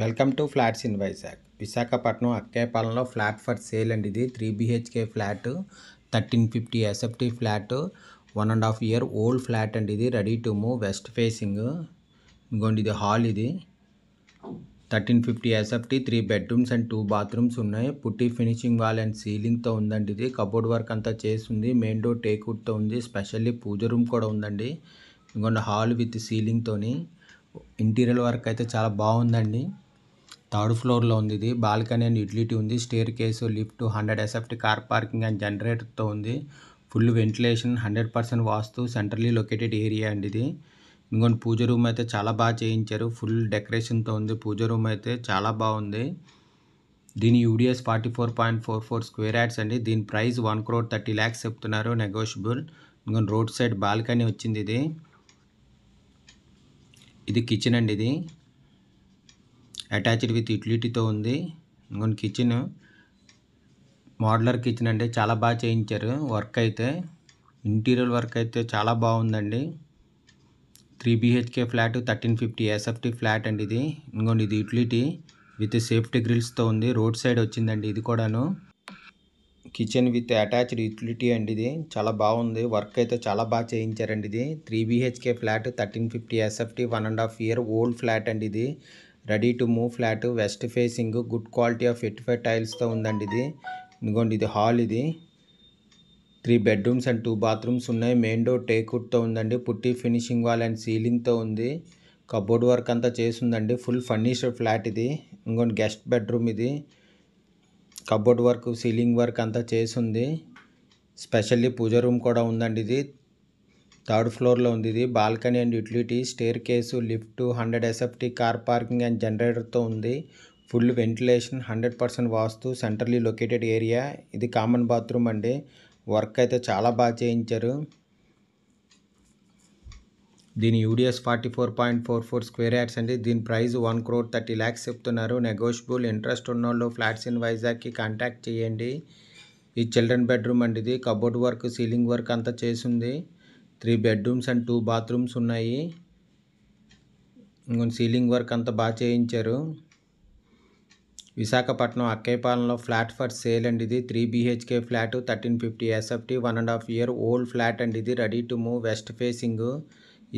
welcome to flats in Vizag Visakhapatnam అక్కేపాలెంలో flat for sale అండి ఇది three BHK flat thirteen fifty SFT flat one and half year old flat అండి ఇది ready to move west facing ఇంకోండి ఇది hall ఇది thirteen fifty SFT three bedrooms and two bathrooms ఉన్నాయి putty finishing wall and సీలింగ్తో ఉందండి ఇది cupboard work అంతా చేసింది మెయిన్ డోర్ టేక్వుడ్తో ఉంది స్పెషల్లీ పూజ రూమ్ కూడా ఉందండి ఇంకొండ హాల్ విత్ సీలింగ్తోని ఇంటీరియర్ వర్క్ అయితే చాలా బాగుందండి థర్డ్ ఫ్లోర్లో ఉంది ఇది బాల్కనీ అండ్ యూటిలిటీ ఉంది staircase lift hundred SFT car parking and జనరేటర్తో ఉంది full ventilation hundred percent vastu centrally located area అండి ఇది ఇంకొన్ని పూజ రూమ్ అయితే చాలా బాగా చేయించారు ఫుల్ డెకరేషన్తో ఉంది పూజ రూమ్ అయితే చాలా బాగుంది దీని UDS forty four point four four square yards అండి దీని price one crore thirty lakhs చెప్తున్నారు నెగోషియబుల్ ఇంకొన్ని రోడ్ సైడ్ బాల్కనీ వచ్చింది ఇది ఇది కిచెన్ అండి ఇది అటాచ్డ్ విత్ యూటిలిటీతో ఉంది ఇంకొన్ని కిచెన్ మోడలర్ కిచెన్ అండి చాలా బాగా చేయించారు వర్క్ అయితే ఇంటీరియర్ వర్క్ అయితే చాలా బాగుందండి three BHK flat thirteen fifty SFT flat అండి ఇది ఇంకోండి ఇది యూటిలిటీ విత్ సేఫ్టీ గ్రిల్స్తో ఉంది రోడ్ సైడ్ వచ్చిందండి ఇది కూడాను కిచెన్ విత్ అటాచ్డ్ యూటిలిటీ అండి ఇది చాలా బాగుంది వర్క్ అయితే చాలా బాగా చేయించారండి ఇది three BHK flat thirteen fifty SFT one and half year old flat అండి ఇది ready to move flat west facing good quality of eight five టైల్స్తో ఉందండి ఇది ఇదిగోండి ఇది హాల్ ఇది three bedrooms and two bathrooms ఉన్నాయి మెయిన్ డోర్ టేకుడ్తో ఉందండి పుట్టి ఫినిషింగ్ వాల్ అండ్ సీలింగ్తో ఉంది కబోర్డ్ వర్క్ అంతా చేసిందండి ఫుల్ ఫర్నిచర్ ఫ్లాట్ ఇది ఇంకొన్ని గెస్ట్ బెడ్రూమ్ ఇది కబోర్డ్ వర్క్ సీలింగ్ వర్క్ అంతా చేసింది స్పెషల్లీ పూజ రూమ్ కూడా ఉందండి ఇది థర్డ్ ఫ్లోర్లో ఉంది ఇది balcony and utility staircase lift hundred SFT car parking and జనరేటర్తో ఉంది full ventilation hundred percent vastu centrally located area ఇది కామన్ బాత్రూమ్ అండి వర్క్ అయితే చాలా బాగా చేయించారు దీని UDS forty four point four four square yards అండి దీని price one crore thirty lakhs చెప్తున్నారు నెగోషియబుల్ ఇంట్రెస్ట్ ఉన్న వాళ్ళు ఫ్లాట్స్ ఇన్ వైజాగ్కి కాంటాక్ట్ చేయండి ఈ చిల్డ్రన్ బెడ్రూమ్ అండి ఇది కబోర్డ్ వర్క్ సీలింగ్ వర్క్ అంతా చేసింది three bedrooms and two bathrooms ఉన్నాయి ఇంకొన్ని సీలింగ్ వర్క్ అంతా బాగా చేయించారు విశాఖపట్నం అక్కయ్యపాలెంలో ఫ్లాట్ ఫర్ సేల్ అండి ఇది three BHK flat thirteen fifty SFT one and half year old flat అండి ఇది ready to move west facing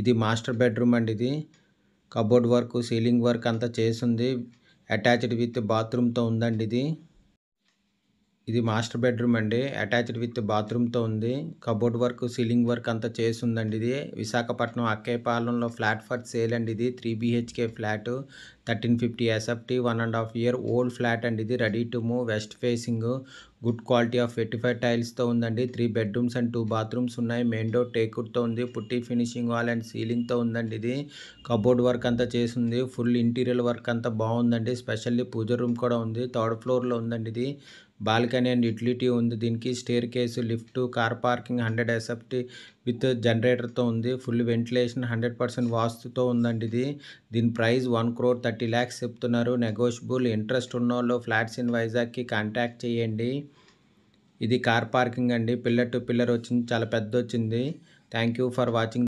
ఇది మాస్టర్ బెడ్రూమ్ అండి ఇది కబోర్డ్ వర్క్ సీలింగ్ వర్క్ అంతా చేసింది అటాచ్డ్ విత్ బాత్రూమ్తో ఉందండి ఇది ఇది మాస్టర్ బెడ్రూమ్ అండి అటాచ్డ్ విత్ బాత్రూమ్తో ఉంది కబోర్డ్ వర్క్ సీలింగ్ వర్క్ అంతా ఉందండి ఇది విశాఖపట్నం అక్కేపాలెంలో ఫ్లాట్ ఫర్ సేల్ అండి ఇది three BHK flat thirteen fifty SFT one and half year old flat అండి ఇది ready to move west facing good quality of eighty five టైల్స్తో ఉందండి three bedrooms and two bathrooms ఉన్నాయి మెయిన్ డోర్ టేకుడ్తో ఉంది putty finishing wall and సీలింగ్తో ఉందండి ఇది cupboard work అంతా చేసింది ఫుల్ ఇంటీరియర్ వర్క్ అంతా బాగుందండి స్పెషల్లీ పూజ రూమ్ కూడా ఉంది థర్డ్ ఫ్లోర్లో ఉందండి ఇది బాల్కనీ అండ్ యూటిలిటీ ఉంది దీనికి staircase lift car parking hundred SFT with జనరేటర్తో ఉంది ఫుల్ వెంటిలేషన్ హండ్రెడ్ పర్సెంట్ వాస్తుతో ఉందండి ఇది దీని price one crore thirty lakhs చెప్తున్నారు నెగోషియబుల్ ఇంట్రెస్ట్ ఉన్న వాళ్ళు ఫ్లాట్స్ ఇన్ వైజాగ్కి కాంటాక్ట్ చేయండి ఇది కార్ పార్కింగ్ అండి పిల్లర్ టు పిల్లర్ వచ్చింది చాలా పెద్ద వచ్చింది థ్యాంక్ యూ ఫర్ వాచింగ్